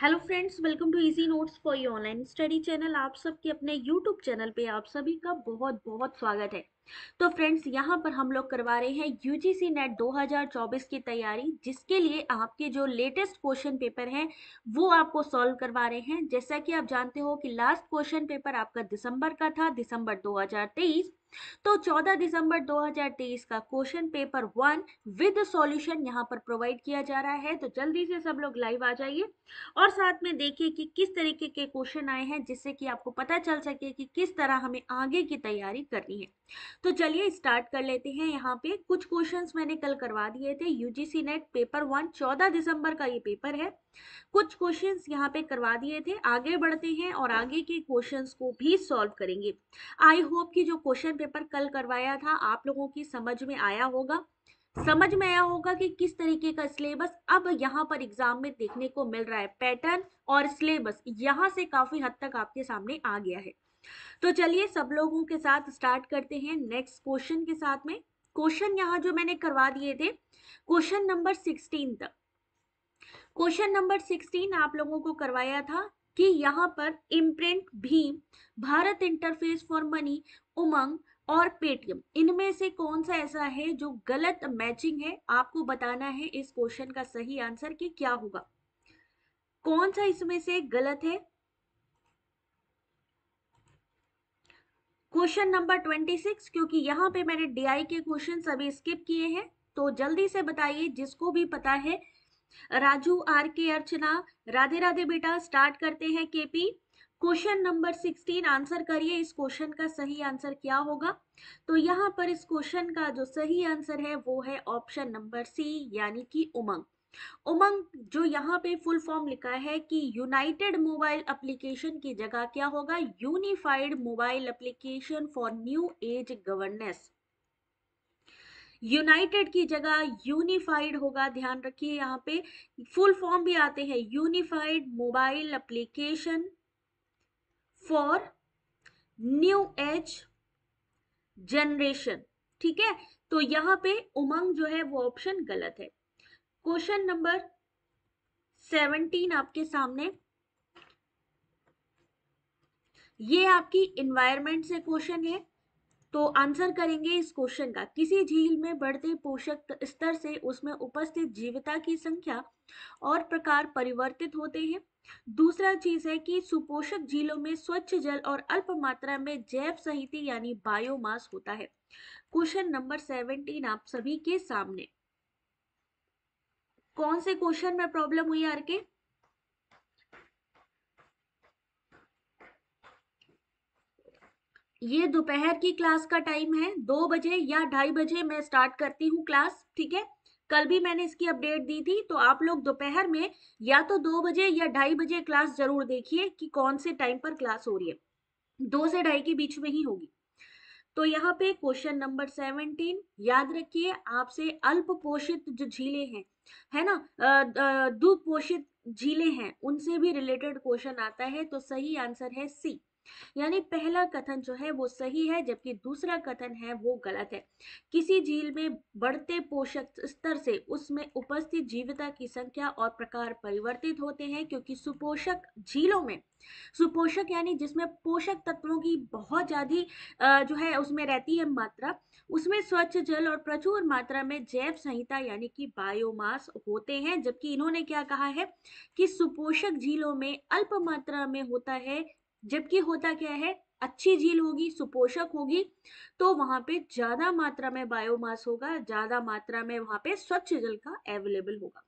Hello friends welcome to easy notes for you online study channel आप सबके अपने YouTube channel पे आप सभी का बहुत बहुत स्वागत है तो फ्रेंड्स यहाँ पर हम लोग करवा रहे हैं यूजीसी नेट 2024 की तैयारी जिसके लिए आपके जो लेटेस्ट क्वेश्चन पेपर हैं वो आपको सॉल्व करवा रहे हैं जैसा कि आप जानते हो कि लास्ट क्वेश्चन पेपर आपका दिसंबर का था दिसंबर 2023 तो 14 दिसंबर 2023 का question paper one with solution यहां पर प्रोवाइड किया जा रहा है तो जल्दी से सब लोग लाइव आ जाइए और साथ में देखिए कि किस तरीके के क्वेश्चन आए हैं जिससे कि आपको पता चल सके कि किस तरह हमें आगे की तैयारी करनी है तो चलिए स्टार्ट कर लेते हैं यहाँ पे कुछ क्वेश्चंस मैंने कल करवा दिए थे यूजीसी नेट पेपर वन चौदह दिसंबर का ये पेपर है कुछ क्वेश्चंस यहाँ पे करवा दिए थे आगे बढ़ते हैं और आगे के क्वेश्चंस को भी सॉल्व करेंगे आई होप कि जो क्वेश्चन पेपर कल करवाया था आप लोगों की समझ में आया होगा समझ में आया होगा कि किस तरीके का सिलेबस अब यहाँ पर एग्जाम में देखने को मिल रहा है पैटर्न और सिलेबस यहाँ से काफी हद तक आपके सामने आ गया है तो चलिए सब लोगों के साथ स्टार्ट करते हैं नेक्स्ट क्वेश्चन के साथ में क्वेश्चन यहाँ जो मैंने करवा दिए थे क्वेश्चन नंबर सिक्सटीन तक क्वेश्चन नंबर सिक्सटीन आप लोगों को करवाया था कि यहाँ पर इम्प्रिंट भीम Bharat interface for money Umang और पेटीएम इनमें से कौन सा ऐसा है जो गलत मैचिंग है आपको बताना है इस क्वेश्चन का सही आंसर कि क्या होगा कौन सा इसमें से गलत है क्वेश्चन नंबर ट्वेंटी सिक्स क्योंकि यहाँ पे मैंने डीआई के क्वेश्चन सभी स्किप किए हैं तो जल्दी से बताइए जिसको भी पता है राजू आर के अर्चना राधे राधे बेटा स्टार्ट करते हैं K P question number sixteen answer करिए इस क्वेश्चन का सही आंसर क्या होगा तो यहाँ पर इस क्वेश्चन का जो सही आंसर है वो है ऑप्शन नंबर सी यानी कि उमंग उमंग जो यहाँ पे फुल फॉर्म लिखा है कि यूनाइटेड मोबाइल एप्लीकेशन की जगह क्या होगा unified mobile application for new age governance united की जगह यूनिफाइड होगा ध्यान रखिए यहाँ पे फुल फॉर्म भी आते हैं unified mobile application for new age generation ठीक है तो यहाँ पे उमंग जो है वो ऑप्शन गलत है क्वेश्चन नंबर सेवनटीन आपके सामने ये आपकी इन्वायरमेंट से क्वेश्चन है तो आंसर करेंगे इस क्वेश्चन का किसी झील में बढ़ते पोषक स्तर से उसमें उपस्थित जीवता की संख्या और प्रकार परिवर्तित होते हैं दूसरा चीज है कि सुपोषक झीलों में स्वच्छ जल और अल्प मात्रा में जैव सहित यानी बायोमास होता है क्वेश्चन नंबर सेवनटीन आप सभी के सामने कौन से क्वेश्चन में प्रॉब्लम हुई आर के ये दोपहर की क्लास का टाइम है दो बजे या ढाई बजे मैं स्टार्ट करती हूँ क्लास ठीक है कल भी मैंने इसकी अपडेट दी थी तो आप लोग दोपहर में या तो दो बजे या ढाई बजे क्लास जरूर देखिए कि कौन से टाइम पर क्लास हो रही है दो से ढाई के बीच में ही होगी तो यहाँ पे क्वेश्चन नंबर सेवनटीन याद रखिए आपसे अल्प पोषित जो झीले हैं है ना दुपोषित झीले हैं उनसे भी रिलेटेड क्वेश्चन आता है तो सही आंसर है सी यानी पहला कथन जो है वो सही है जबकि दूसरा कथन है वो गलत है किसी झील में बढ़ते पोषक स्तर से उसमें उपस्थित जीविता की संख्या और प्रकार परिवर्तित होते हैं क्योंकि सुपोषक झीलों में सुपोषक यानी जिसमें पोषक तत्वों की बहुत ज़्यादा जो है उसमें रहती है मात्रा उसमें स्वच्छ जल और प्रचुर मात्रा में जैव संहिता यानी कि बायोमास होते हैं जबकि इन्होंने क्या कहा है कि सुपोषक झीलों में अल्प मात्रा में होता है जबकि होता क्या है अच्छी झील होगी सुपोषक होगी तो वहां पे ज्यादा मात्रा में बायोमास होगा ज्यादा मात्रा में वहां पे स्वच्छ जल का अवेलेबल होगा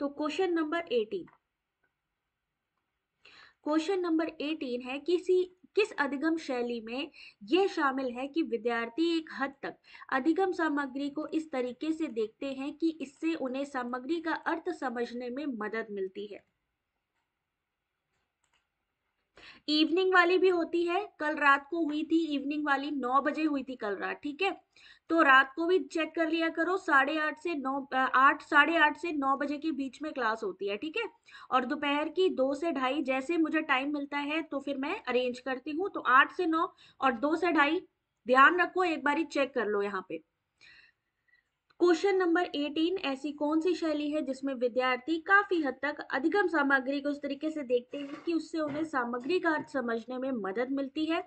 तो question number eighteen question number eighteen है किसी किस अधिगम शैली में यह शामिल है कि विद्यार्थी एक हद तक अधिगम सामग्री को इस तरीके से देखते हैं कि इससे उन्हें सामग्री का अर्थ समझने में मदद मिलती है इवनिंग वाली भी होती है कल रात को हुई थी इवनिंग वाली नौ बजे हुई थी कल रात ठीक है तो रात को भी चेक कर लिया करो साढ़े आठ से नौ आठ साढ़े आठ से नौ बजे के बीच में क्लास होती है ठीक है और दोपहर की दो से ढाई जैसे मुझे टाइम मिलता है तो फिर मैं अरेंज करती हूँ तो आठ से नौ और दो से ढाई ध्यान रखो एक बारी चेक कर लो यहाँ पे क्वेश्चन नंबर 18 ऐसी कौन सी शैली है जिसमें विद्यार्थी काफी हद तक अधिगम सामग्री को उस तरीके से देखते हैं कि उससे उन्हें सामग्री का अर्थ समझने में मदद मिलती है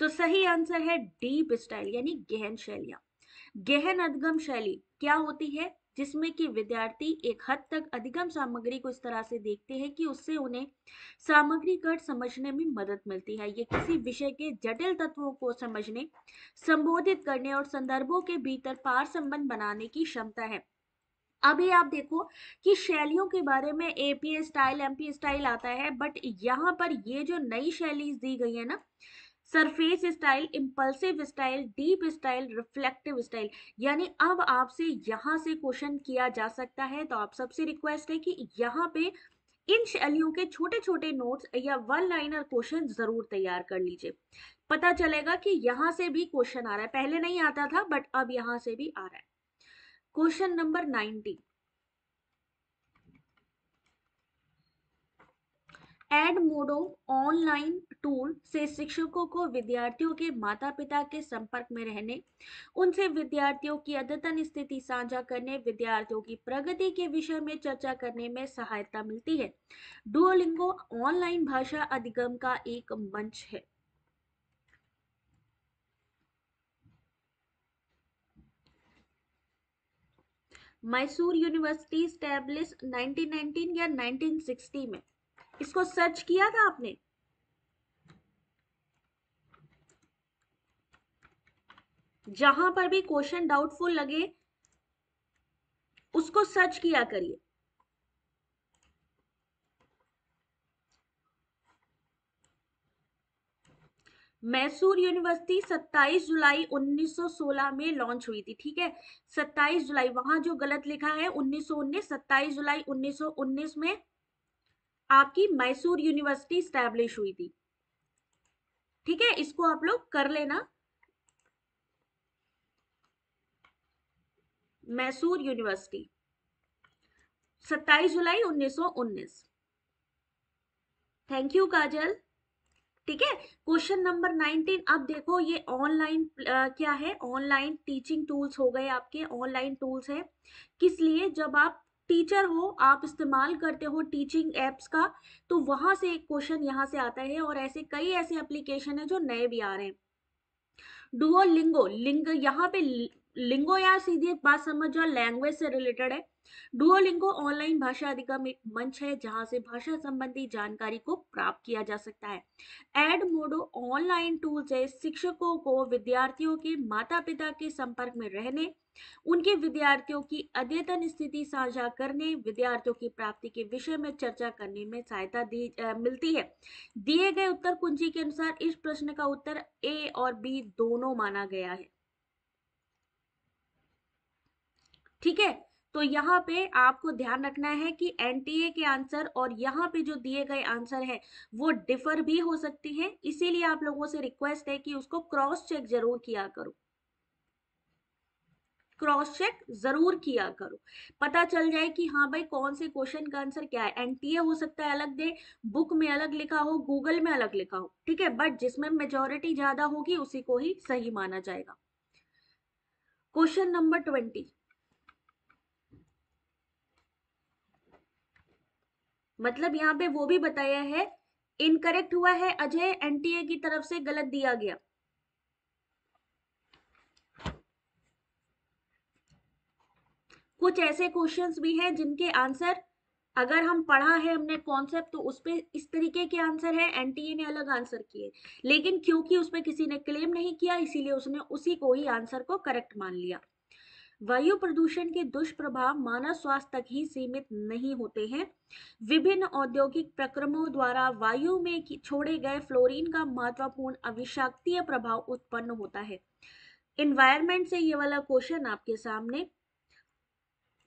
तो सही आंसर है डीप स्टाइल यानी गहन शैलियां गहन अधिगम शैली क्या होती है जिसमें कि विद्यार्थी एक हद तक अधिगम सामग्री को इस तरह से देखते हैं कि उससे उन्हें सामग्री गढ़ समझने में मदद मिलती है ये किसी विषय के जटिल तत्वों को समझने संबोधित करने और संदर्भों के भीतर पार संबंध बनाने की क्षमता है अभी आप देखो कि शैलियों के बारे में एपीए स्टाइल एमपी स्टाइल आता है बट यहाँ पर ये जो नई शैली दी गई है ना surface style impulsive style deep style reflective style यानी अब आपसे यहाँ से क्वेश्चन किया जा सकता है तो आप सबसे रिक्वेस्ट है कि यहाँ पे इन शैलियों के छोटे छोटे नोट्स या वन लाइनर क्वेश्चन जरूर तैयार कर लीजिए पता चलेगा कि यहाँ से भी क्वेश्चन आ रहा है पहले नहीं आता था बट अब यहाँ से भी आ रहा है question number nineteen Edmodo online tool से शिक्षकों को विद्यार्थियों के माता पिता के संपर्क में रहने उनसे विद्यार्थियों की अद्यतन स्थिति साझा करने विद्यार्थियों की प्रगति के विषय में चर्चा करने में सहायता मिलती है डुओलिंगो ऑनलाइन भाषा अधिगम का एक मंच है मैसूर यूनिवर्सिटी स्टैब्लिश 1919 या 1960 में इसको सर्च किया था आपने जहां पर भी क्वेश्चन डाउटफुल लगे उसको सर्च किया करिए मैसूर यूनिवर्सिटी 27 जुलाई 1916 में लॉन्च हुई थी ठीक है 27 जुलाई वहां जो गलत लिखा है 1919 27 जुलाई 1919 में आपकी मैसूर यूनिवर्सिटी स्टैब्लिश हुई थी ठीक है इसको आप लोग कर लेना मैसूर यूनिवर्सिटी 27 जुलाई 1919 थैंक यू काजल ठीक है क्वेश्चन नंबर 19 अब देखो ये ऑनलाइन क्या है ऑनलाइन टीचिंग टूल्स हो गए आपके ऑनलाइन टूल्स है किस लिए जब आप टीचर हो आप इस्तेमाल करते हो टीचिंग एप्स का तो वहां से एक क्वेश्चन यहां से आता है और ऐसे कई ऐसे एप्लीकेशन है जो नए भी आ रहे हैं डुओ लिंगो लिंग यहाँ पे लिंगो या सीधी एक बात समझ जाओ लैंग्वेज से रिलेटेड है डुओलिंगो ऑनलाइन भाषा अधिगम एक मंच है जहां से भाषा संबंधी जानकारी को प्राप्त किया जा सकता है एड मोडो ऑनलाइन टूल से शिक्षकों को विद्यार्थियों के माता पिता के संपर्क में रहने उनके विद्यार्थियों की अद्यतन स्थिति साझा करने विद्यार्थियों की प्राप्ति के विषय में चर्चा करने में सहायता दी आ, मिलती है दिए गए उत्तर कुंजी के अनुसार इस प्रश्न का उत्तर ए और बी दोनों माना गया है ठीक है तो यहाँ पे आपको ध्यान रखना है कि एनटीए के आंसर और यहाँ पे जो दिए गए आंसर हैं वो डिफर भी हो सकती हैं इसीलिए आप लोगों से रिक्वेस्ट है कि उसको क्रॉस चेक जरूर किया करो क्रॉस चेक जरूर किया करो पता चल जाए कि हाँ भाई कौन से क्वेश्चन का आंसर क्या है एनटीए हो सकता है अलग दे बुक में अलग लिखा हो गूगल में अलग लिखा हो ठीक है बट जिसमें मेजोरिटी ज्यादा होगी उसी को ही सही माना जाएगा क्वेश्चन नंबर ट्वेंटी मतलब यहाँ पे वो भी बताया है इनकरेक्ट हुआ है अजय एनटीए की तरफ से गलत दिया गया कुछ ऐसे क्वेश्चंस भी हैं जिनके आंसर अगर हम पढ़ा है हमने कॉन्सेप्ट तो उसपे इस तरीके के आंसर है एनटीए ने अलग आंसर किए लेकिन क्योंकि उसपे किसी ने क्लेम नहीं किया इसीलिए उसने उसी को ही आंसर को करेक्ट मान लिया वायु प्रदूषण के दुष्प्रभाव मानव स्वास्थ्य तक ही सीमित नहीं होते हैं विभिन्न औद्योगिक प्रक्रमों द्वारा वायु में छोड़े गए फ्लोरीन का महत्वपूर्ण अविषाक्तीय प्रभाव उत्पन्न होता है इन्वायरमेंट से ये वाला क्वेश्चन आपके सामने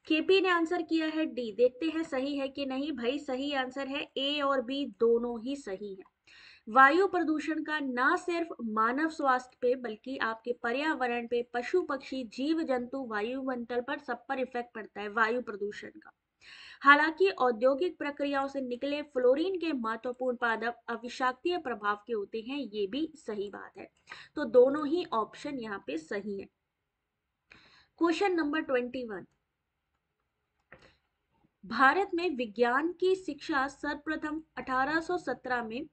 केपी ने आंसर किया है डी देखते हैं सही है कि नहीं भाई सही आंसर है ए और बी दोनों ही सही है वायु प्रदूषण का ना सिर्फ मानव स्वास्थ्य पे बल्कि आपके पर्यावरण पे पशु पक्षी जीव जंतु वायुमंडल पर सब पर इफेक्ट पड़ता है वायु प्रदूषण का हालांकि औद्योगिक प्रक्रियाओं से निकले फ्लोरीन के महत्वपूर्ण पादप अविषाक्तीय प्रभाव के होते हैं ये भी सही बात है तो दोनों ही ऑप्शन यहाँ पे सही है question number twenty one Bharat में विज्ञान की शिक्षा सर्वप्रथम 1817 में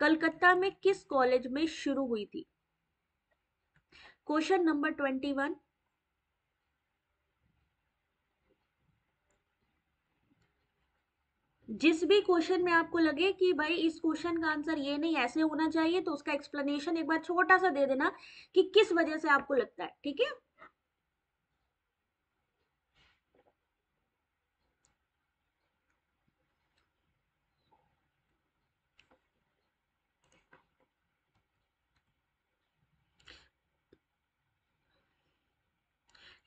कलकत्ता में किस कॉलेज में शुरू हुई थी क्वेश्चन नंबर 21 जिस भी क्वेश्चन में आपको लगे कि भाई इस क्वेश्चन का आंसर ये नहीं ऐसे होना चाहिए तो उसका एक्सप्लेनेशन एक बार छोटा सा दे देना कि किस वजह से आपको लगता है ठीक है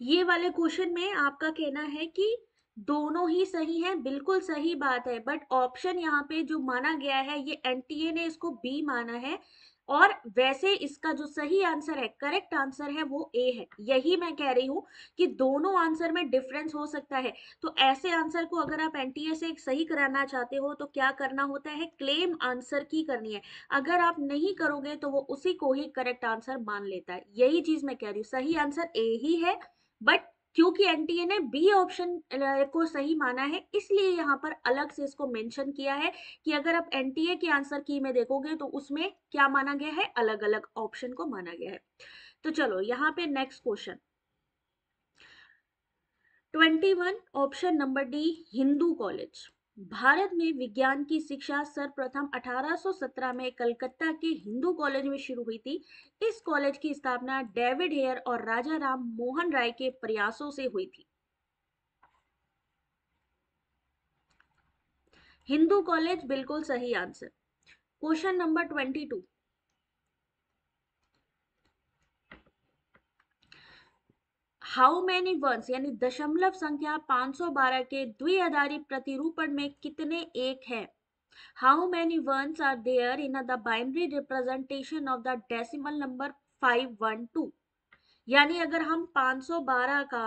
ये वाले क्वेश्चन में आपका कहना है कि दोनों ही सही हैं बिल्कुल सही बात है बट ऑप्शन यहाँ पे जो माना गया है ये एन ने इसको बी माना है और वैसे इसका जो सही आंसर है करेक्ट आंसर है वो ए है यही मैं कह रही हूँ कि दोनों आंसर में डिफरेंस हो सकता है तो ऐसे आंसर को अगर आप एनटीए से सही कराना चाहते हो तो क्या करना होता है क्लेम आंसर की करनी है अगर आप नहीं करोगे तो वो उसी को ही करेक्ट आंसर मान लेता है यही चीज मैं कह रही हूँ सही आंसर ए ही है बट क्योंकि एनटीए ने बी ऑप्शन को सही माना है इसलिए यहाँ पर अलग से इसको मेंशन किया है कि अगर आप एनटीए के आंसर की में देखोगे तो उसमें क्या माना गया है अलग अलग ऑप्शन को माना गया है तो चलो यहाँ पे next question 21 option number D Hindu college Bharat में विज्ञान की शिक्षा सर्वप्रथम 1817 में कलकत्ता के हिंदू कॉलेज में शुरू हुई थी इस कॉलेज की स्थापना डेविड हेयर और राजा राम मोहन राय के प्रयासों से हुई थी हिंदू कॉलेज बिल्कुल सही answer question number twenty two how many ones यानी दशमलव संख्या 512 के द्विआधारी प्रतिरूपण में कितने एक है how many ones are there in the binary representation of the decimal number 512 यानी अगर हम 512 का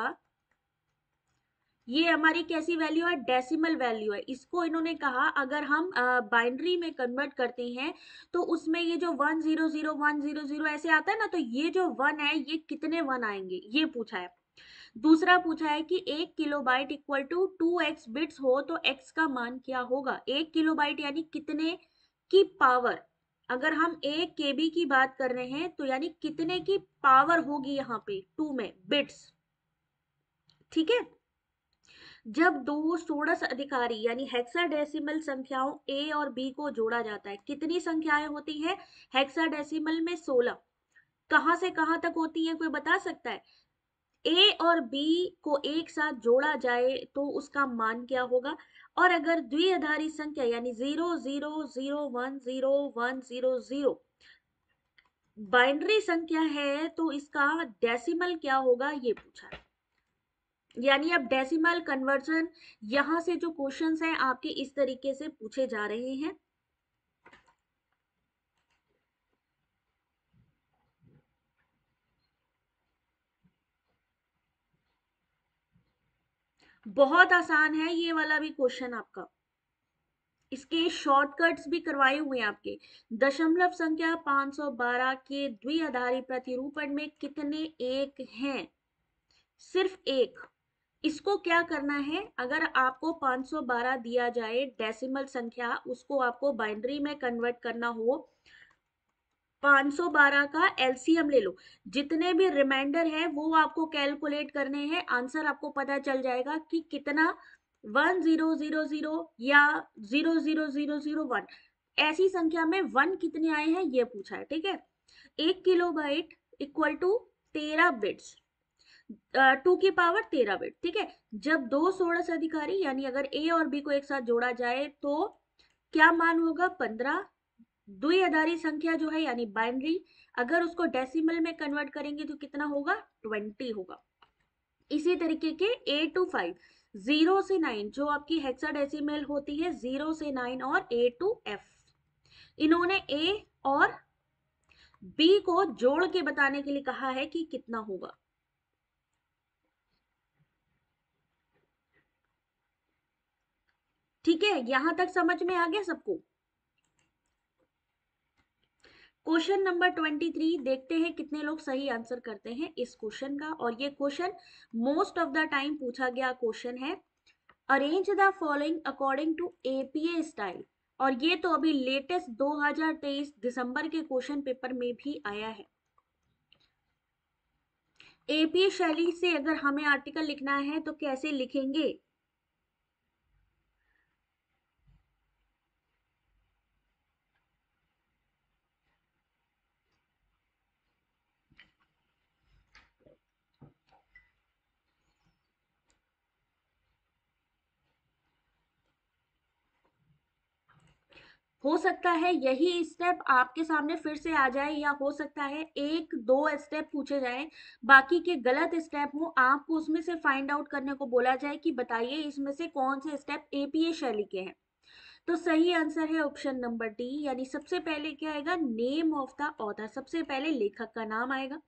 ये हमारी कैसी वैल्यू है डेसिमल वैल्यू है इसको इन्होंने कहा अगर हम बाइनरी में कन्वर्ट करते हैं तो उसमें ये जो one zero zero one zero zero ऐसे आता है ना तो ये जो वन है ये कितने वन आएंगे ये पूछा है दूसरा पूछा है कि एक kilobyte equal to two X bits हो तो एक्स का मान क्या होगा एक किलो बाइट यानी कितने की पावर अगर हम एक के बी की बात कर रहे हैं तो यानी कितने की पावर होगी यहाँ पे टू में बिट्स ठीक है जब दो सोडस अधिकारी यानी हेक्साडेसिमल संख्याओं ए और बी को जोड़ा जाता है कितनी संख्याएं होती है हेक्साडेसिमल में सोलह कहां से कहां तक होती है कोई बता सकता है ए और बी को एक साथ जोड़ा जाए तो उसका मान क्या होगा और अगर द्विआधारी संख्या यानी zero zero zero one zero one zero zero binary संख्या है तो इसका डेसिमल क्या होगा ये पूछा है यानी अब डेसिमल कन्वर्जन यहां से जो क्वेश्चंस हैं आपके इस तरीके से पूछे जा रहे हैं बहुत आसान है ये वाला भी क्वेश्चन आपका इसके शॉर्टकट्स भी करवाए हुए हैं आपके दशमलव संख्या 512 के द्विआधारी प्रतिरूपण में कितने एक हैं सिर्फ एक इसको क्या करना है अगर आपको 512 दिया जाए डेसिमल संख्या उसको आपको बाइनरी में कन्वर्ट करना हो 512 का एलसीएम ले लो जितने भी रिमाइंडर है वो आपको कैलकुलेट करने हैं आंसर आपको पता चल जाएगा कि कितना 1000 या 00001 ऐसी संख्या में वन कितने आए हैं ये पूछा है ठीक है एक किलोबाइट इक्वल टू तेरह बिट्स टू की पावर तेरह बिट ठीक है जब दो सोलह अधिकारी यानी अगर ए और बी को एक साथ जोड़ा जाए तो क्या मान होगा पंद्रह द्विआधारी संख्या जो है यानी बाइनरी अगर उसको डेसिमल में कन्वर्ट करेंगे तो कितना होगा ट्वेंटी होगा इसी तरीके के ए टू फाइव जीरो से नाइन जो आपकी हेक्साडेसिमल होती है जीरो से नाइन और ए टू एफ इन्होंने ए और बी को जोड़ के बताने के लिए कहा है कि कितना होगा ठीक है यहां तक समझ में आ गया सबको क्वेश्चन नंबर ट्वेंटी थ्री देखते हैं कितने लोग सही आंसर करते हैं इस क्वेश्चन का और ये question most of the time पूछा गया क्वेश्चन है arrange the following according to A P A style और ये तो अभी लेटेस्ट 2023 दिसंबर के क्वेश्चन पेपर में भी आया है एपीए शैली से अगर हमें आर्टिकल लिखना है तो कैसे लिखेंगे हो सकता है यही स्टेप आपके सामने फिर से आ जाए या हो सकता है एक दो स्टेप पूछे जाए बाकी के गलत स्टेप हो आपको उसमें से फाइंड आउट करने को बोला जाए कि बताइए इसमें से कौन से स्टेप एपीए शैली के हैं तो सही आंसर है ऑप्शन नंबर डी यानी सबसे पहले क्या आएगा नेम ऑफ द ऑथर सबसे पहले लेखक का नाम आएगा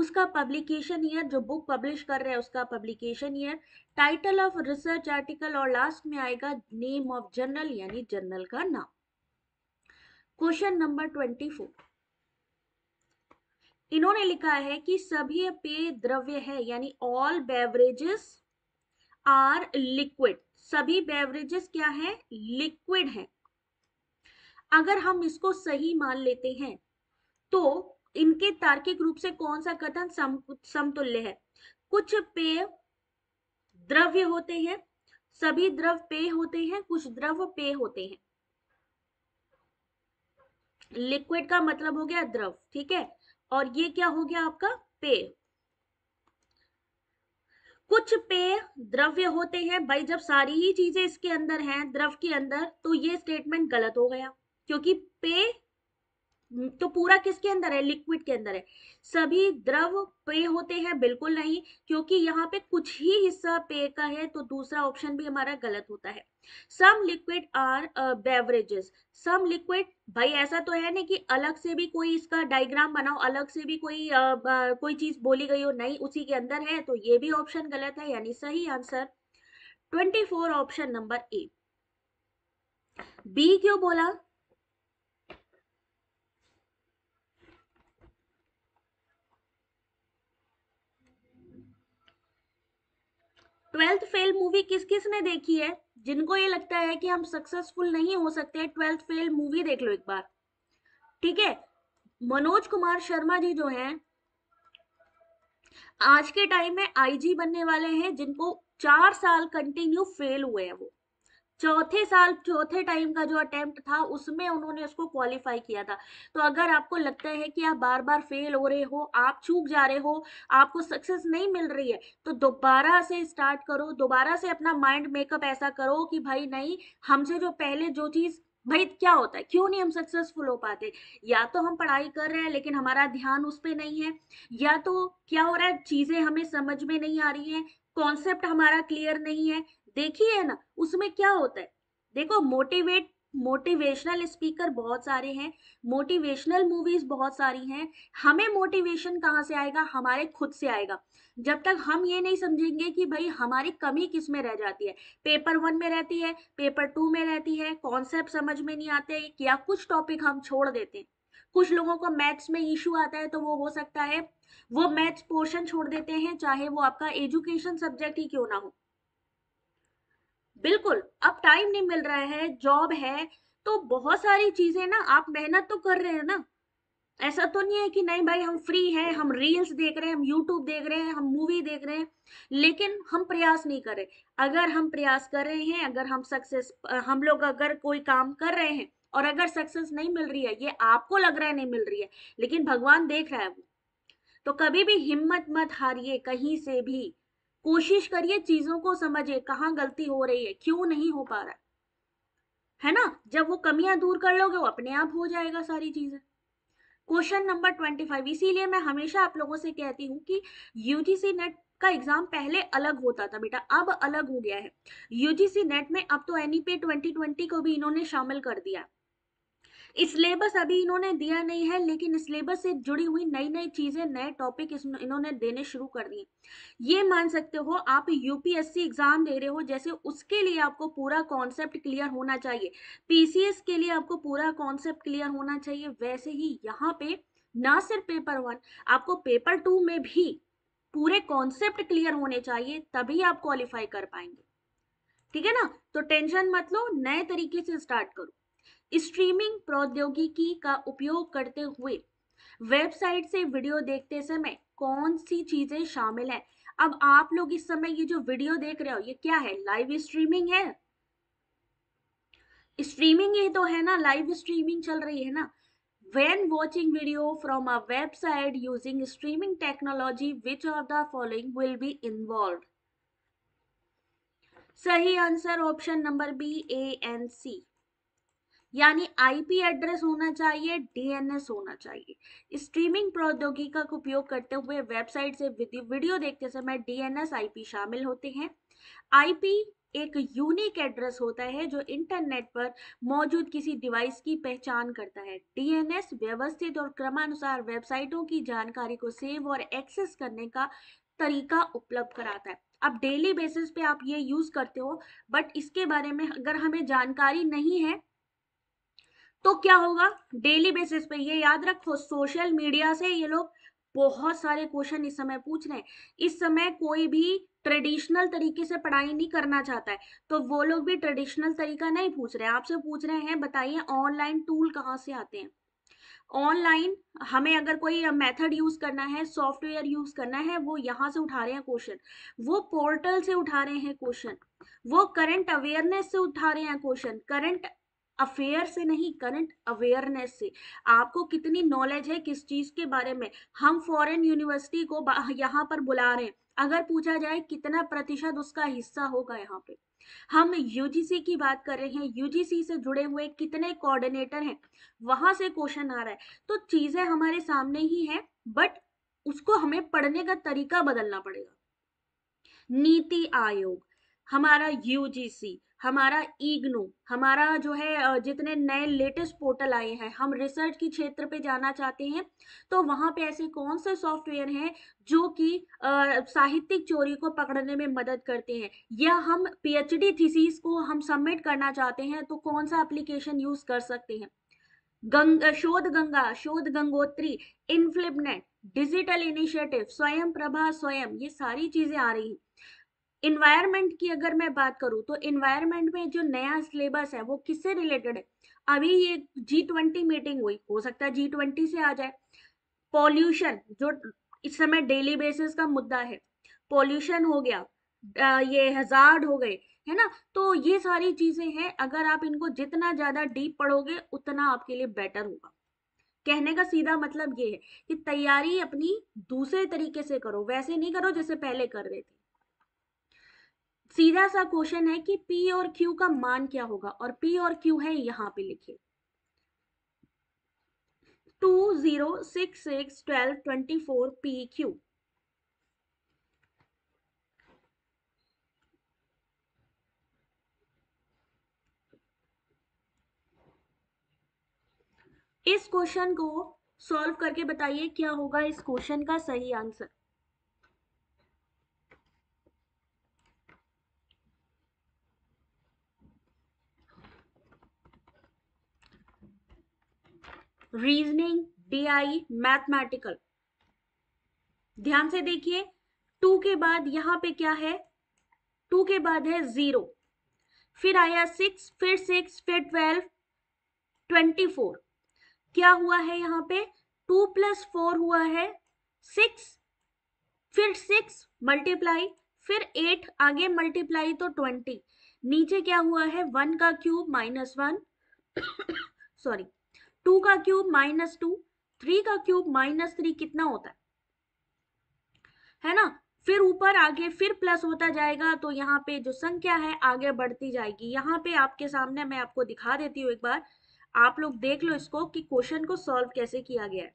उसका पब्लिकेशन ईयर जो बुक पब्लिश कर रहे हैं उसका publication year title of research article और लास्ट में आएगा नेम ऑफ जर्नल यानी जर्नल का नाम क्वेश्चन नंबर ट्वेंटी फोर इन्होंने लिखा है कि सभी पेय द्रव्य है यानी ऑल बेवरेजेस आर लिक्विड सभी बेवरेजेस क्या है लिक्विड है अगर हम इसको सही मान लेते हैं तो इनके तार्किक रूप से कौन सा कथन सम समतुल्य है कुछ पेय द्रव्य होते हैं सभी द्रव पेय होते हैं कुछ द्रव पेय होते हैं लिक्विड का मतलब हो गया द्रव ठीक है और ये क्या हो गया आपका पेय कुछ पेय द्रव्य होते हैं भाई जब सारी ही चीजें इसके अंदर हैं द्रव के अंदर तो ये स्टेटमेंट गलत हो गया क्योंकि पेय तो पूरा किसके अंदर है लिक्विड के अंदर है सभी द्रव पेय होते हैं बिल्कुल नहीं क्योंकि यहाँ पे कुछ ही हिस्सा पेय का है तो दूसरा ऑप्शन भी हमारा गलत होता है some liquid are beverages some liquid भाई ऐसा तो है नहीं कि अलग से भी कोई इसका डायग्राम बनाओ अलग से भी कोई uh, uh, कोई चीज बोली गई हो नहीं उसी के अंदर है तो ये भी ऑप्शन गलत है यानी सही answer twenty four option number A B क्यों बोला ट्वेल्थ फेल मूवी किस किस ने देखी है जिनको ये लगता है कि हम सक्सेसफुल नहीं हो सकते ट्वेल्थ फेल मूवी देख लो एक बार ठीक है मनोज कुमार शर्मा जी जो हैं आज के टाइम में आईजी बनने वाले हैं जिनको चार साल कंटिन्यू फेल हुए हैं वो चौथे साल चौथे टाइम का जो अटेम्प्ट था उसमें उन्होंने उसको क्वालिफाई किया था तो अगर आपको लगता है कि आप बार बार फेल हो रहे हो आप चूक जा रहे हो आपको सक्सेस नहीं मिल रही है तो दोबारा से स्टार्ट करो दोबारा से अपना माइंड मेकअप ऐसा करो कि भाई नहीं हमसे जो पहले जो चीज़ भाई क्या होता है क्यों नहीं हम सक्सेसफुल हो पाते या तो हम पढ़ाई कर रहे हैं लेकिन हमारा ध्यान उस पर नहीं है या तो क्या हो रहा है चीज़ें हमें समझ में नहीं आ रही हैं कॉन्सेप्ट हमारा क्लियर नहीं है देखिए ना उसमें क्या होता है देखो मोटिवेट मोटिवेशनल स्पीकर बहुत सारे हैं मोटिवेशनल मूवीज बहुत सारी हैं हमें मोटिवेशन कहाँ से आएगा हमारे खुद से आएगा जब तक हम ये नहीं समझेंगे कि भाई हमारी कमी किस में रह जाती है पेपर वन में रहती है पेपर टू में रहती है कॉन्सेप्ट समझ में नहीं आते या कुछ टॉपिक हम छोड़ देते हैं कुछ लोगों को मैथ्स में इशू आता है तो वो हो सकता है वो मैथ्स पोर्शन छोड़ देते हैं चाहे वो आपका एजुकेशन सब्जेक्ट ही क्यों ना हो बिल्कुल अब टाइम नहीं मिल रहा है जॉब है तो बहुत सारी चीजें ना आप मेहनत तो कर रहे हैं ना ऐसा तो नहीं है कि नहीं भाई हम फ्री हैं हम रील्स देख रहे हैं हम यूट्यूब देख रहे हैं हम मूवी देख रहे हैं लेकिन हम प्रयास नहीं कर रहे अगर हम प्रयास कर रहे हैं अगर हम सक्सेस हम लोग अगर कोई काम कर रहे हैं और अगर सक्सेस नहीं मिल रही है ये आपको लग रहा है नहीं मिल रही है लेकिन भगवान देख रहा है वो तो कभी भी हिम्मत मत हारिए कहीं से भी कोशिश करिए चीजों को समझिए कहाँ गलती हो रही है क्यों नहीं हो पा रहा है है ना जब वो कमियां दूर कर लोगे वो अपने आप हो जाएगा सारी चीजें क्वेश्चन नंबर ट्वेंटी फाइव इसीलिए मैं हमेशा आप लोगों से कहती हूँ कि यूजीसी नेट का एग्जाम पहले अलग होता था बेटा अब अलग हो गया है यूजीसी नेट में अब तो एनईपी ट्वेंटी ट्वेंटी को भी इन्होंने शामिल कर दिया सिलेबस अभी इन्होंने दिया नहीं है लेकिन सिलेबस से जुड़ी हुई नई नई चीज़ें नए टॉपिक इन्होंने देने शुरू कर दिए ये मान सकते हो आप यूपीएससी एग्ज़ाम दे रहे हो जैसे उसके लिए आपको पूरा कॉन्सेप्ट क्लियर होना चाहिए पीसीएस के लिए आपको पूरा कॉन्सेप्ट क्लियर होना चाहिए वैसे ही यहाँ पे ना सिर्फ पेपर वन आपको पेपर टू में भी पूरे कॉन्सेप्ट क्लियर होने चाहिए तभी आप क्वालिफाई कर पाएंगे ठीक है ना तो टेंशन मत लो नए तरीके से स्टार्ट करो स्ट्रीमिंग प्रौद्योगिकी का उपयोग करते हुए वेबसाइट से वीडियो देखते समय कौन सी चीजें शामिल हैं अब आप लोग इस समय ये जो वीडियो देख रहे हो ये क्या है लाइव स्ट्रीमिंग है स्ट्रीमिंग ये तो है ना लाइव स्ट्रीमिंग चल रही है ना when watching video from a website using streaming technology which of the following will be involve सही answer option number B A and C यानी आईपी एड्रेस होना चाहिए डीएनएस होना चाहिए स्ट्रीमिंग प्रौद्योगिकी का उपयोग करते हुए वेबसाइट से वीडियो देखते समय डीएनएस आईपी शामिल होते हैं आईपी एक यूनिक एड्रेस होता है जो इंटरनेट पर मौजूद किसी डिवाइस की पहचान करता है डीएनएस व्यवस्थित और क्रमानुसार वेबसाइटों की जानकारी को सेव और एक्सेस करने का तरीका उपलब्ध कराता है अब डेली बेसिस पे आप ये यूज करते हो बट इसके बारे में अगर हमें जानकारी नहीं है तो क्या होगा डेली बेसिस पे ये याद रखो सोशल मीडिया से ये लोग बहुत सारे क्वेश्चन इस समय पूछ रहे हैं इस समय कोई भी ट्रेडिशनल तरीके से पढ़ाई नहीं करना चाहता है तो वो लोग भी ट्रेडिशनल तरीका नहीं पूछ रहे आपसे पूछ रहे हैं बताइए ऑनलाइन टूल कहाँ से आते हैं ऑनलाइन हमें अगर कोई मेथड यूज करना है सॉफ्टवेयर यूज करना है वो यहाँ से उठा रहे हैं क्वेश्चन वो पोर्टल से उठा रहे हैं क्वेश्चन वो करंट अवेयरनेस से उठा रहे हैं क्वेश्चन करंट अफेयर से नहीं करंट अवेयरनेस से आपको कितनी नॉलेज है किस चीज़ के बारे में हम फॉरेन यूनिवर्सिटी को यहाँ पर बुला रहे हैं अगर पूछा जाए कितना प्रतिशत उसका हिस्सा होगा यहाँ पे हम यूजीसी की बात कर रहे हैं यूजीसी से जुड़े हुए कितने कोऑर्डिनेटर हैं वहां से क्वेश्चन आ रहा है तो चीजें हमारे सामने ही है बट उसको हमें पढ़ने का तरीका बदलना पड़ेगा नीति आयोग हमारा यूजीसी हमारा ईग्नू हमारा जो है जितने नए लेटेस्ट पोर्टल आए हैं हम रिसर्च की क्षेत्र पे जाना चाहते हैं तो वहाँ पे ऐसे कौन से सॉफ्टवेयर हैं जो कि साहित्यिक चोरी को पकड़ने में मदद करते हैं या हम पीएचडी थीसिस को हम सबमिट करना चाहते हैं तो कौन सा एप्लीकेशन यूज कर सकते हैं गंग शोध गंगा शोध गंगोत्री इनफ्लिपनेट डिजिटल इनिशिएटिव स्वयं प्रभा स्वयं ये सारी चीजें आ रही हैं इन्वायरमेंट की अगर मैं बात करूँ तो इन्वायरमेंट में जो नया सिलेबस है वो किससे रिलेटेड है अभी ये जी ट्वेंटी मीटिंग हुई हो सकता है जी ट्वेंटी से आ जाए पॉल्यूशन जो इस समय डेली बेसिस का मुद्दा है पॉल्यूशन हो गया ये हजार हो गए है ना तो ये सारी चीजें हैं अगर आप इनको जितना ज्यादा डीप पढ़ोगे उतना आपके लिए बेटर होगा कहने का सीधा मतलब ये है कि तैयारी अपनी दूसरे तरीके से करो वैसे नहीं करो जैसे पहले कर रहे थे सीधा सा क्वेश्चन है कि पी और क्यू का मान क्या होगा और पी और क्यू है यहां पे लिखिए two zero six six twelve twenty four P Q इस क्वेश्चन को सॉल्व करके बताइए क्या होगा इस क्वेश्चन का सही आंसर रीजनिंग आई मैथमेटिकल ध्यान से देखिए टू के बाद यहाँ पे क्या है टू के बाद है जीरो फिर आया सिक्स फिर सिक्स फिर ट्वेल्व ट्वेंटी फोर क्या हुआ है यहाँ पे टू प्लस फोर हुआ है सिक्स फिर सिक्स मल्टीप्लाई फिर एट आगे मल्टीप्लाई तो ट्वेंटी नीचे क्या हुआ है वन का cube minus one sorry two का क्यूब माइनस टू थ्री का क्यूब माइनस थ्री कितना होता है है ना फिर ऊपर आगे फिर प्लस होता जाएगा तो यहाँ पे जो संख्या है आगे बढ़ती जाएगी यहाँ पे आपके सामने मैं आपको दिखा देती हूँ एक बार आप लोग देख लो इसको कि क्वेश्चन को सॉल्व कैसे किया गया है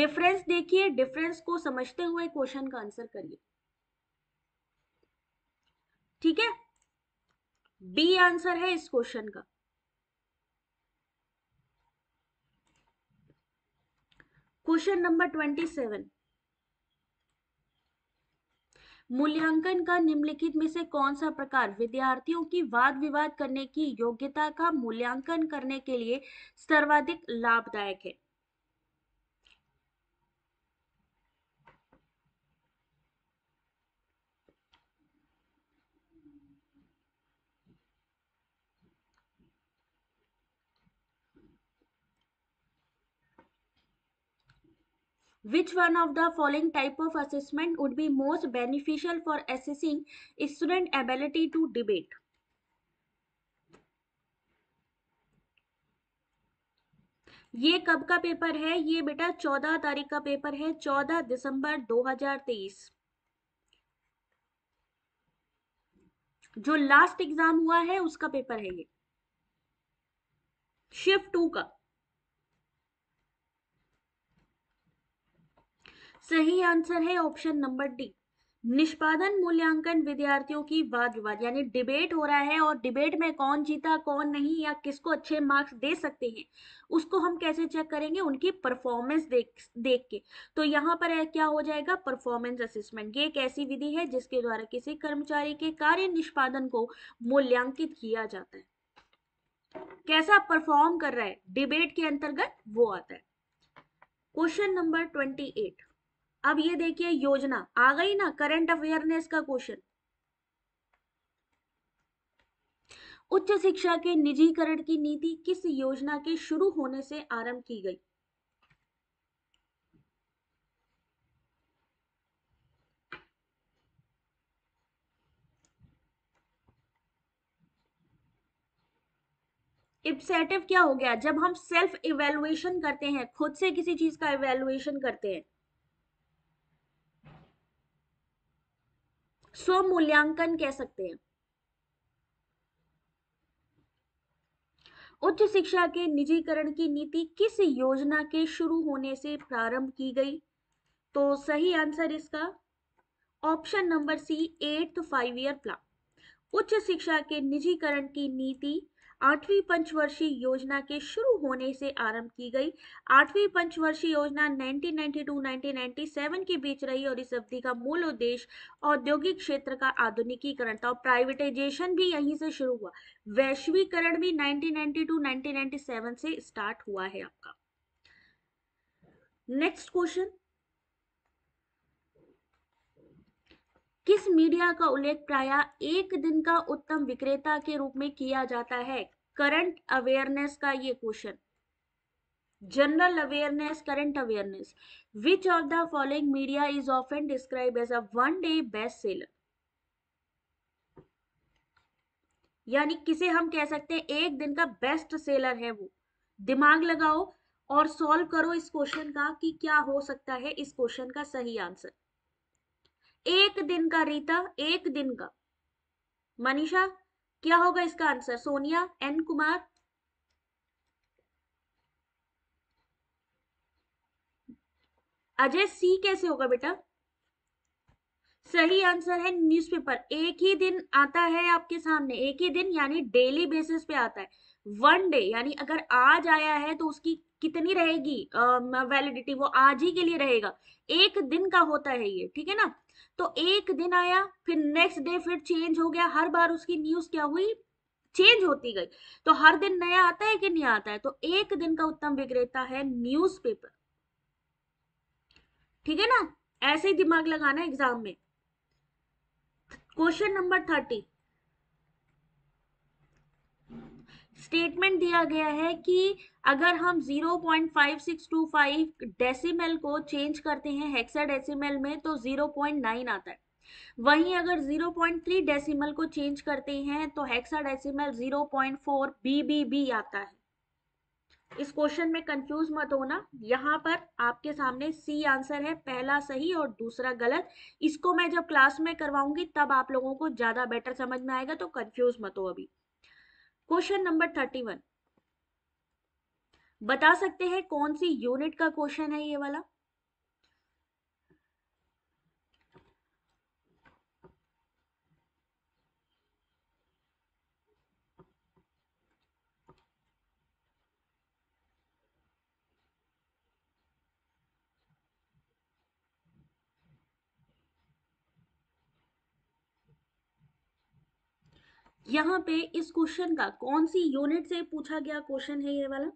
डिफरेंस देखिए डिफरेंस को समझते हुए क्वेश्चन का आंसर करिए ठीक है बी आंसर है इस क्वेश्चन का क्वेश्चन नंबर ट्वेंटी सेवन मूल्यांकन का निम्नलिखित में से कौन सा प्रकार विद्यार्थियों की वाद विवाद करने की योग्यता का मूल्यांकन करने के लिए सर्वाधिक लाभदायक है Which one of the following type of assessment would be most beneficial for assessing student ability to debate? ये कब का पेपर है ये बेटा चौदह तारीख का पेपर है चौदह दिसंबर 2023 जो लास्ट एग्जाम हुआ है उसका पेपर है ये शिफ्ट टू का सही आंसर है ऑप्शन नंबर डी निष्पादन मूल्यांकन विद्यार्थियों की वाद विवाद यानी डिबेट हो रहा है और डिबेट में कौन जीता कौन नहीं या किसको अच्छे मार्क्स दे सकते हैं उसको हम कैसे चेक करेंगे उनकी परफॉर्मेंस देख देख के तो यहाँ पर क्या हो जाएगा परफॉर्मेंस असेसमेंट ये एक ऐसी विधि है जिसके द्वारा किसी कर्मचारी के कार्य निष्पादन को मूल्यांकित किया जाता है कैसा परफॉर्म कर रहा है डिबेट के अंतर्गत वो आता है क्वेश्चन नंबर ट्वेंटी एट अब ये देखिए योजना आ गई ना करंट अवेयरनेस का क्वेश्चन उच्च शिक्षा के निजीकरण की नीति किस योजना के शुरू होने से आरंभ की गई इप्सेटिव क्या हो गया जब हम सेल्फ इवेलुएशन करते हैं खुद से किसी चीज का इवेलुएशन करते हैं स्व मूल्यांकन कह सकते हैं उच्च शिक्षा के निजीकरण की नीति किस योजना के शुरू होने से प्रारंभ की गई तो सही आंसर इसका option number C eight five year plan उच्च शिक्षा के निजीकरण की नीति आठवीं पंचवर्षीय योजना के शुरू होने से आरंभ की गई आठवीं पंचवर्षीय योजना 1992-1997 के बीच रही और इस अवधि का मूल उद्देश्य औद्योगिक क्षेत्र का आधुनिकीकरण था और प्राइवेटाइजेशन भी यहीं से शुरू हुआ वैश्वीकरण भी 1992-1997 से स्टार्ट हुआ है आपका नेक्स्ट क्वेश्चन किस मीडिया का उल्लेख प्राय एक दिन का उत्तम विक्रेता के रूप में किया जाता है करंट अवेयरनेस का ये question general awareness current awareness which of the following media is describe as a one day best seller यानी किसे हम कह सकते हैं एक दिन का बेस्ट सेलर है वो दिमाग लगाओ और सॉल्व करो इस क्वेश्चन का कि क्या हो सकता है इस क्वेश्चन का सही आंसर एक दिन का रीता एक दिन का मनीषा क्या होगा इसका answer Sonia N Kumar Ajay C कैसे होगा बेटा सही आंसर है न्यूज़पेपर एक ही दिन आता है आपके सामने एक ही दिन यानी डेली बेसिस पे आता है वन डे यानी अगर आज आया है तो उसकी कितनी रहेगी वैलिडिटी वो आज ही के लिए रहेगा एक दिन का होता है ये ठीक है ना तो एक दिन आया फिर नेक्स्ट डे फिर चेंज हो गया हर बार उसकी न्यूज क्या हुई चेंज होती गई तो हर दिन नया आता है कि नहीं आता है तो एक दिन का उत्तम विक्रेता है न्यूज़पेपर ठीक है ना ऐसे ही दिमाग लगाना एग्जाम में क्वेश्चन नंबर थर्टी स्टेटमेंट दिया गया है कि अगर हम 0.5625 डेसिमल को चेंज करते हैं डेसिमल में तो 0.9 आता है वहीं अगर 0.3 डेसिमल को चेंज करते हैं तो हेक्सा डेसिमल 0.4 बीबीबी आता है इस क्वेश्चन में कंफ्यूज मत होना यहाँ पर आपके सामने सी आंसर है पहला सही और दूसरा गलत इसको मैं जब क्लास में करवाऊंगी तब आप लोगों को ज्यादा बेटर समझ में आएगा तो कंफ्यूज मत हो अभी क्वेश्चन नंबर थर्टी वन बता सकते हैं कौन सी यूनिट का क्वेश्चन है ये वाला यहाँ पे इस क्वेश्चन का कौन सी यूनिट से पूछा गया क्वेश्चन है ये वाला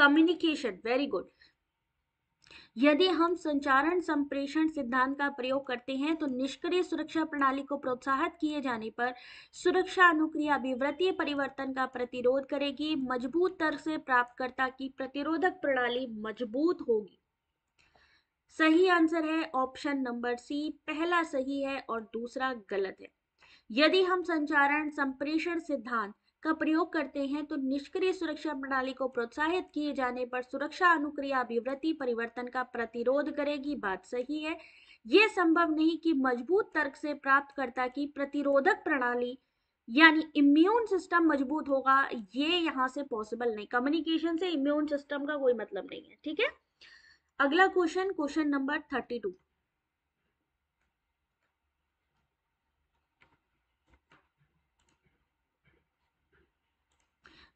कम्युनिकेशन वेरी गुड यदि हम संचारण संप्रेषण सिद्धांत का प्रयोग करते हैं तो निष्क्रिय सुरक्षा प्रणाली को प्रोत्साहित किए जाने पर सुरक्षा अनुक्रिया विवृतीय परिवर्तन का प्रतिरोध करेगी मजबूत तर्क से प्राप्तकर्ता की प्रतिरोधक प्रणाली मजबूत होगी सही आंसर है ऑप्शन नंबर सी पहला सही है और दूसरा गलत है यदि हम संचारण संप्रेषण सिद्धांत का प्रयोग करते हैं तो निष्क्रिय सुरक्षा प्रणाली को प्रोत्साहित किए जाने पर सुरक्षा अनुक्रिया अभिवृत्ति परिवर्तन का प्रतिरोध करेगी बात सही है ये संभव नहीं कि मजबूत तर्क से प्राप्तकर्ता की प्रतिरोधक प्रणाली यानी इम्यून सिस्टम मजबूत होगा ये यहाँ से पॉसिबल नहीं कम्युनिकेशन से इम्यून सिस्टम का कोई मतलब नहीं है ठीक है अगला question question number thirty two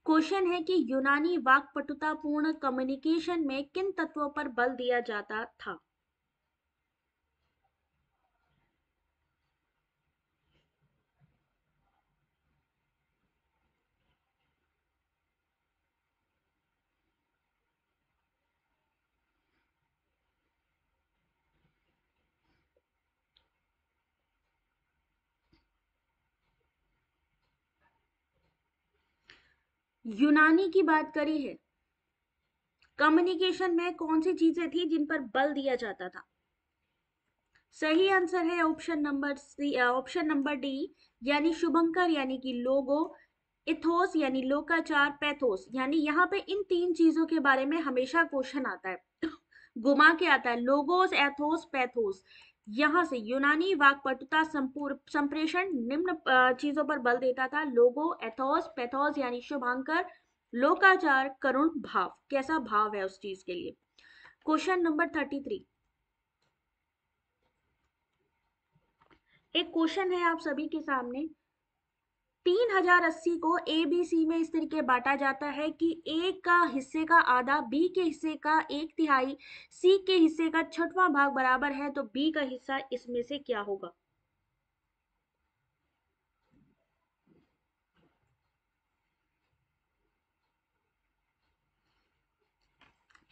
question है कि यूनानी वाक्पटुतापूर्ण कम्युनिकेशन में किन तत्वों पर बल दिया जाता था यूनानी की बात करी है कम्युनिकेशन में कौन सी चीजें थी जिन पर बल दिया जाता था सही आंसर है option number C option number D यानी शुभंकर यानी कि लोगो इथोस यानी लोकाचार पैथोस यानी यहाँ पे इन तीन चीजों के बारे में हमेशा क्वेश्चन आता है घुमा के आता है लोगोस एथोस पैथोस यहाँ से यूनानी वाक्पटुता संप्रेषण निम्न चीजों पर बल देता था लोगो एथोस पैथोस यानी शुभांकर लोकाचार करुण भाव कैसा भाव है उस चीज के लिए क्वेश्चन नंबर थर्टी थ्री एक क्वेश्चन है आप सभी के सामने तीन हजार अस्सी को ए बी सी में इस तरीके बांटा जाता है कि ए का हिस्से का आधा बी के हिस्से का एक तिहाई सी के हिस्से का छठवां भाग बराबर है तो बी का हिस्सा इसमें से क्या होगा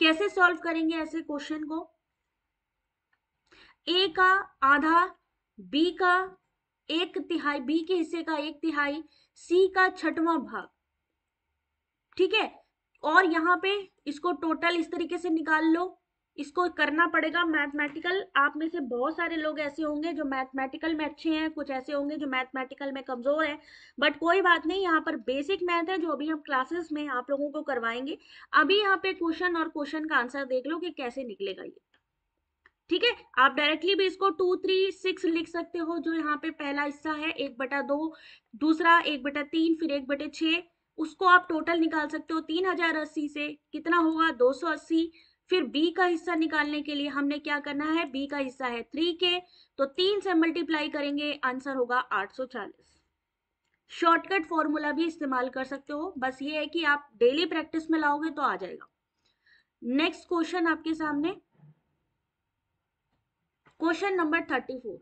कैसे सॉल्व करेंगे ऐसे क्वेश्चन को ए का आधा बी का एक तिहाई बी के हिस्से का एक तिहाई सी का छठवां भाग ठीक है और यहाँ पे इसको टोटल इस तरीके से निकाल लो इसको करना पड़ेगा मैथमेटिकल आप में से बहुत सारे लोग ऐसे होंगे जो मैथमेटिकल में अच्छे हैं कुछ ऐसे होंगे जो मैथमेटिकल में कमज़ोर हैं बट कोई बात नहीं यहाँ पर बेसिक मैथ है जो अभी हम क्लासेस में आप लोगों को करवाएंगे अभी यहाँ पे क्वेश्चन और क्वेश्चन का आंसर देख लो कि कैसे निकलेगा ये ठीक है आप डायरेक्टली भी इसको टू थ्री सिक्स लिख सकते हो जो यहाँ पे पहला हिस्सा है एक बटा दो दूसरा एक बटा तीन फिर एक बटे छ उसको आप टोटल निकाल सकते हो तीन हजार अस्सी से कितना होगा दो सौ अस्सी फिर बी का हिस्सा निकालने के लिए हमने क्या करना है बी का हिस्सा है थ्री के तो तीन से मल्टीप्लाई करेंगे आंसर होगा आठ सौ चालीस शॉर्टकट फॉर्मूला भी इस्तेमाल कर सकते हो बस ये है कि आप डेली प्रैक्टिस में लाओगे तो आ जाएगा नेक्स्ट क्वेश्चन आपके सामने क्वेश्चन नंबर थर्टी फोर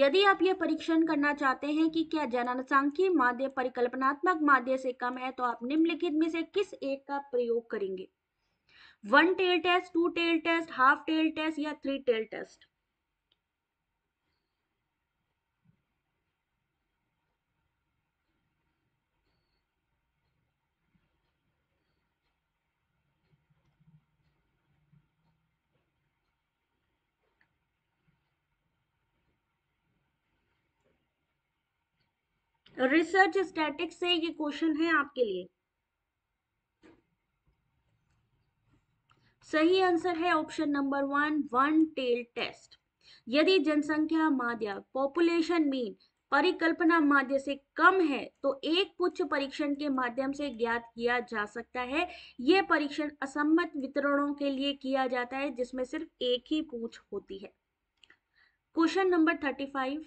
यदि आप ये परीक्षण करना चाहते हैं कि क्या जननसांख्यिक माध्य परिकल्पनात्मक माध्य से कम है तो आप निम्नलिखित में से किस एक का प्रयोग करेंगे one tail test two tail test half tail test या three tail test research statics से ये क्वेश्चन है आपके लिए सही आंसर है option number one one tail test यदि जनसंख्या माध्य पॉपुलेशन मीन परिकल्पना माध्य से कम है तो एक पुच्छ परीक्षण के माध्यम से ज्ञात किया जा सकता है यह परीक्षण असम्मत वितरणों के लिए किया जाता है जिसमें सिर्फ एक ही पूछ होती है क्वेश्चन नंबर थर्टी फाइव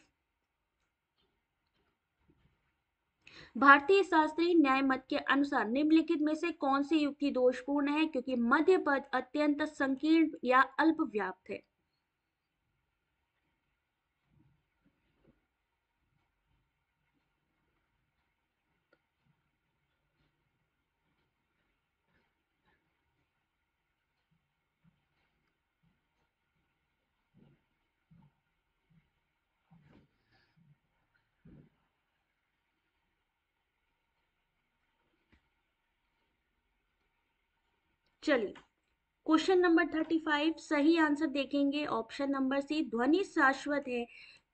भारतीय शास्त्रीय न्याय मत के अनुसार निम्नलिखित में से कौन सी युक्ति दोषपूर्ण है क्योंकि मध्य पद अत्यंत संकीर्ण या अल्प व्याप्त है चलिए क्वेश्चन नंबर थर्टी फाइव सही आंसर देखेंगे ऑप्शन नंबर सी ध्वनि शाश्वत है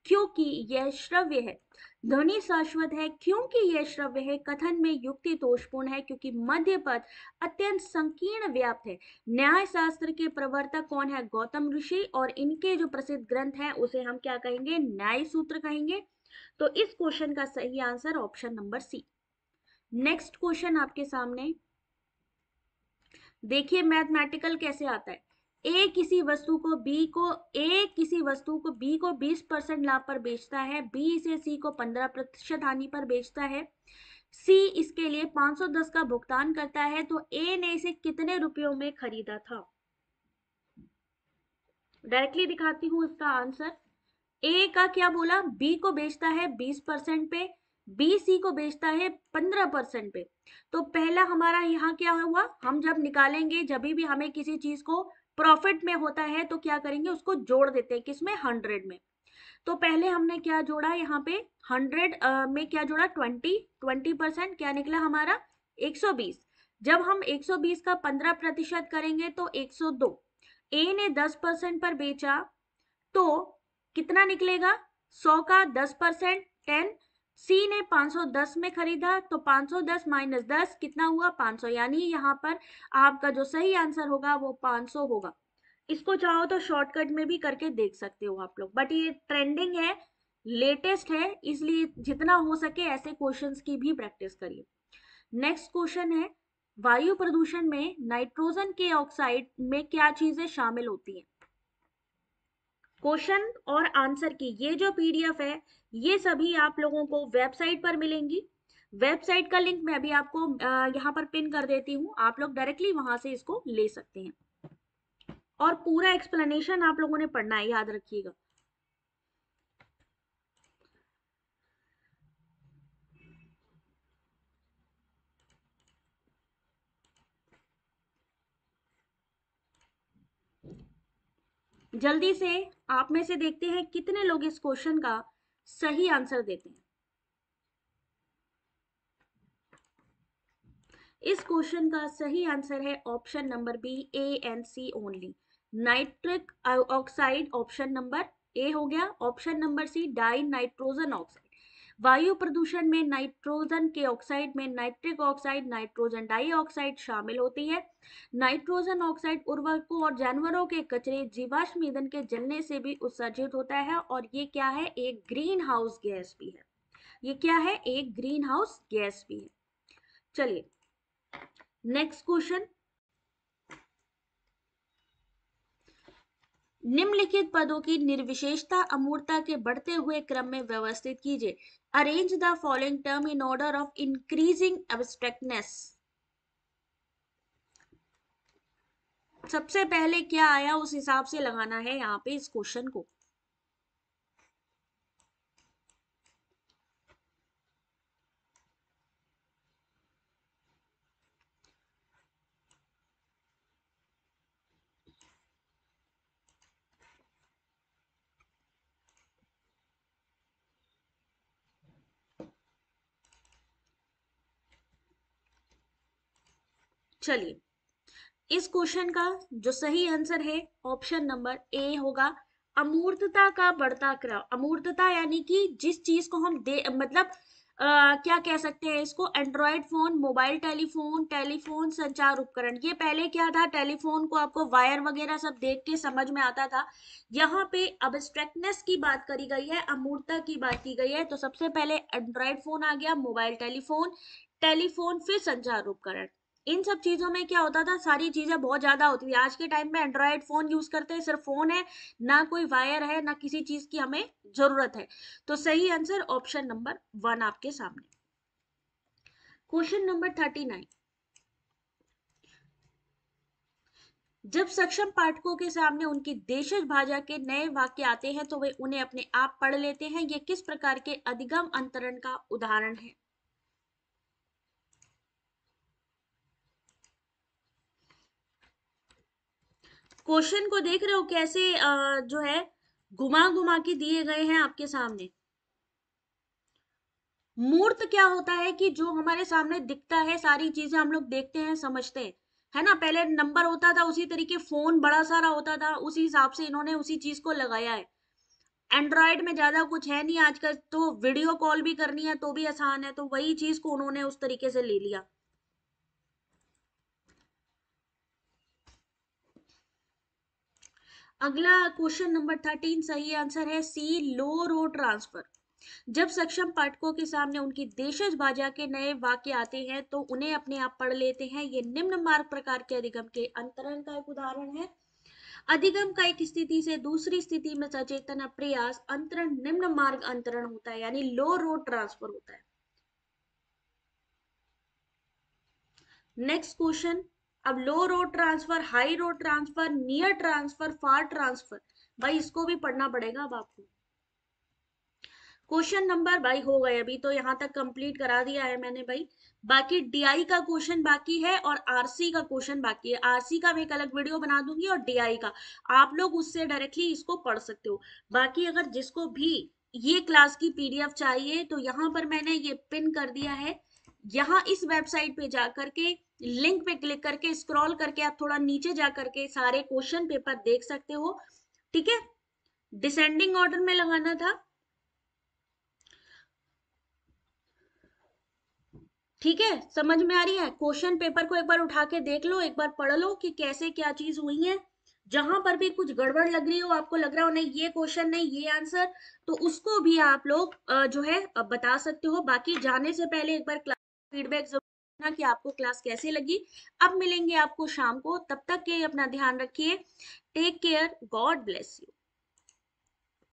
क्योंकि यह श्रव्य है ध्वनि शाश्वत है क्योंकि यह श्रव्य है कथन में युक्ति दोषपूर्ण है क्योंकि मध्य पद अत्यंत संकीर्ण व्याप्त है न्याय शास्त्र के प्रवर्तक कौन है गौतम ऋषि और इनके जो प्रसिद्ध ग्रंथ हैं उसे हम क्या कहेंगे न्याय सूत्र कहेंगे तो इस क्वेश्चन का सही answer option number C next question आपके सामने देखिए मैथमेटिकल कैसे आता है ए किसी वस्तु को बी को ए किसी वस्तु को बी को 20 परसेंट लाभ पर बेचता है बी इसे सी को 15 प्रतिशत हानि पर बेचता है सी इसके लिए 510 का भुगतान करता है तो ए ने इसे कितने रुपयों में खरीदा था डायरेक्टली दिखाती हूँ इसका आंसर ए का क्या बोला बी को बेचता है 20 परसेंट पे बी सी को बेचता है पंद्रह परसेंट पे तो पहला हमारा यहाँ क्या हुआ हम जब निकालेंगे जब भी हमें किसी चीज को प्रॉफिट में होता है तो क्या करेंगे उसको जोड़ देते हैं किसमें हंड्रेड में तो पहले हमने क्या जोड़ा यहाँ पे हंड्रेड में क्या जोड़ा ट्वेंटी ट्वेंटी परसेंट क्या निकला हमारा एक सौ बीस जब हम एक सौ बीस का पंद्रह प्रतिशत करेंगे तो एक सौ दो ए ने दस परसेंट पर बेचा तो कितना निकलेगा सौ का दस परसेंट टेन सी ने 510 में खरीदा तो 510 माइनस दस कितना हुआ 500 यानी यहाँ पर आपका जो सही आंसर होगा वो 500 होगा इसको चाहो तो शॉर्टकट में भी करके देख सकते हो आप लोग बट ये ट्रेंडिंग है लेटेस्ट है इसलिए जितना हो सके ऐसे क्वेश्चंस की भी प्रैक्टिस करिए नेक्स्ट क्वेश्चन है वायु प्रदूषण में नाइट्रोजन के ऑक्साइड में क्या चीजें शामिल होती हैं क्वेश्चन और आंसर की ये जो पीडीएफ है ये सभी आप लोगों को वेबसाइट पर मिलेंगी वेबसाइट का लिंक मैं अभी आपको यहाँ पर पिन कर देती हूँ आप लोग डायरेक्टली वहां से इसको ले सकते हैं और पूरा एक्सप्लेनेशन आप लोगों ने पढ़ना है याद रखिएगा जल्दी से आप में से देखते हैं कितने लोग इस क्वेश्चन का सही आंसर देते हैं इस क्वेश्चन का सही आंसर है option number B A and C only nitric oxide option number A हो गया option number C di nitrogen oxide वायु प्रदूषण में नाइट्रोजन के ऑक्साइड में नाइट्रिक ऑक्साइड नाइट्रोजन डाइऑक्साइड शामिल होती है नाइट्रोजन ऑक्साइड उर्वरकों और जानवरों के कचरे जीवाश्म ईंधन के जलने से भी उत्सर्जित होता है और ये क्या है एक ग्रीन हाउस गैस भी है ये क्या है एक ग्रीन हाउस गैस भी है चलिए नेक्स्ट क्वेश्चन निम्नलिखित पदों की निर्विशेषता अमूर्तता के बढ़ते हुए क्रम में व्यवस्थित कीजिए Arrange the following term in order of increasing abstractness. सबसे पहले क्या आया उस हिसाब से लगाना है यहाँ पे इस क्वेश्चन को चलिए इस क्वेश्चन का जो सही आंसर है ऑप्शन नंबर ए होगा अमूर्तता का बढ़ता क्रम अमूर्तता यानी कि जिस चीज को हम दे मतलब Uh, क्या कह सकते हैं इसको android phone mobile telephone telephone संचार उपकरण ये पहले क्या था टेलीफोन को आपको वायर वगैरह सब देख के समझ में आता था यहाँ पे अबस्ट्रेक्टनेस की बात करी गई है अमूर्ता की बात की गई है तो सबसे पहले एंड्रॉयड फोन आ गया मोबाइल टेलीफोन टेलीफोन फिर संचार उपकरण इन सब चीज़ों में क्या होता था सारी चीज़ें बहुत ज़्यादा होती थी आज के टाइम में एंड्रॉयड फ़ोन यूज़ करते हैं सिर्फ फ़ोन है ना कोई वायर है ना किसी चीज़ की हमें ज़रूरत है तो सही आंसर ऑप्शन नंबर वन आपके सामने क्वेश्चन नंबर थर्टी नाइन जब सक्षम पाठकों के सामने उनकी देशज भाषा के नए वाक्य आते हैं तो वे उन्हें अपने आप पढ़ लेते हैं ये किस प्रकार के अधिगम अंतरण का उदाहरण है क्वेश्चन को देख रहे हो कैसे आ, जो है घुमा घुमा के दिए गए हैं आपके सामने मूर्त क्या होता है कि जो हमारे सामने दिखता है सारी चीजें हम लोग देखते हैं समझते हैं है ना पहले नंबर होता था उसी तरीके फोन बड़ा सारा होता था उसी हिसाब से इन्होंने उसी चीज को लगाया है एंड्रॉयड में ज्यादा कुछ है नहीं आजकल तो वीडियो कॉल भी करनी है तो भी आसान है तो वही चीज को उन्होंने उस तरीके से ले लिया अगला क्वेश्चन नंबर थर्टीन सही आंसर है सी लो रो ट्रांसफर जब सक्षम पाठकों के सामने उनकी देशज बाजा के नए वाक्य आते हैं तो उन्हें अपने आप पढ़ लेते हैं ये निम्न मार्ग प्रकार के अधिगम के अंतरण का एक उदाहरण है अधिगम का एक स्थिति से दूसरी स्थिति में सचेतन प्रयास अंतरण निम्न मार्ग अंतरण होता है यानी लो रोड ट्रांसफर होता है नेक्स्ट क्वेश्चन अब low road transfer high road transfer near transfer far transfer भाई इसको भी पढ़ना पड़ेगा अब आपको क्वेश्चन नंबर भाई हो गए अभी तो यहाँ तक कंप्लीट करा दिया है मैंने भाई बाकी डीआई का क्वेश्चन बाकी है और आरसी का क्वेश्चन बाकी है आरसी का मैं एक अलग वीडियो बना दूंगी और डीआई का आप लोग उससे डायरेक्टली इसको पढ़ सकते हो बाकी अगर जिसको भी ये क्लास की पीडीएफ चाहिए तो यहाँ पर मैंने ये पिन कर दिया है यहाँ इस वेबसाइट पे जा करके लिंक पे क्लिक करके स्क्रॉल करके आप थोड़ा नीचे जा करके सारे क्वेश्चन पेपर देख सकते हो ठीक है डिसेंडिंग ऑर्डर में लगाना था ठीक है समझ में आ रही है क्वेश्चन पेपर को एक बार उठा के देख लो एक बार पढ़ लो कि कैसे क्या चीज हुई है जहां पर भी कुछ गड़बड़ लग रही हो आपको लग रहा हो नहीं ये क्वेश्चन नहीं ये आंसर तो उसको भी आप लोग जो है बता सकते हो बाकी जाने से पहले एक बार फीडबैक जरूर कि आपको क्लास कैसे लगी अब मिलेंगे आपको शाम को तब तक के अपना ध्यान रखिए take care God bless you